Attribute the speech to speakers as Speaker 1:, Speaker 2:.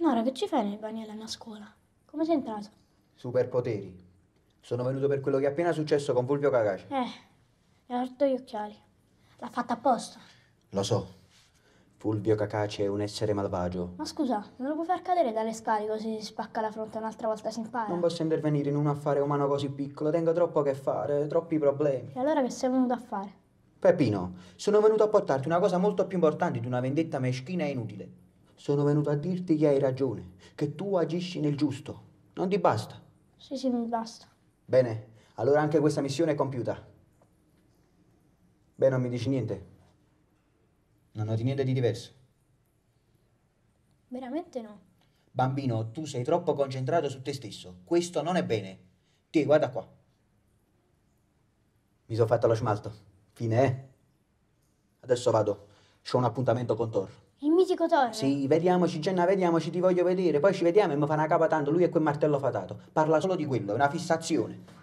Speaker 1: Nora, che ci fai nel bagno della mia scuola? Come sei entrato?
Speaker 2: Superpoteri. Sono venuto per quello che è appena successo con Fulvio Cagace.
Speaker 1: Eh, mi ha rotto gli occhiali. L'ha fatta apposta.
Speaker 2: Lo so. Fulvio Cacace è un essere malvagio.
Speaker 1: Ma scusa, non lo puoi far cadere dalle scale così si spacca la fronte un'altra volta si impara? Non
Speaker 2: posso intervenire in un affare umano così piccolo, tengo troppo che fare, troppi problemi.
Speaker 1: E allora che sei venuto a fare?
Speaker 2: Peppino, sono venuto a portarti una cosa molto più importante di una vendetta meschina e inutile. Sono venuto a dirti che hai ragione, che tu agisci nel giusto. Non ti basta?
Speaker 1: Sì, sì, mi basta.
Speaker 2: Bene, allora anche questa missione è compiuta. Beh, non mi dici niente. Non noti niente di diverso.
Speaker 1: Veramente no.
Speaker 2: Bambino, tu sei troppo concentrato su te stesso. Questo non è bene. Ti guarda qua. Mi sono fatto lo smalto. Fine, eh? Adesso vado. C'ho un appuntamento con Thor. Il mitico Thor? Sì, vediamoci Genna, vediamoci, ti voglio vedere. Poi ci vediamo e mi fa una capa tanto, lui è quel martello fatato. Parla solo di quello, è una fissazione.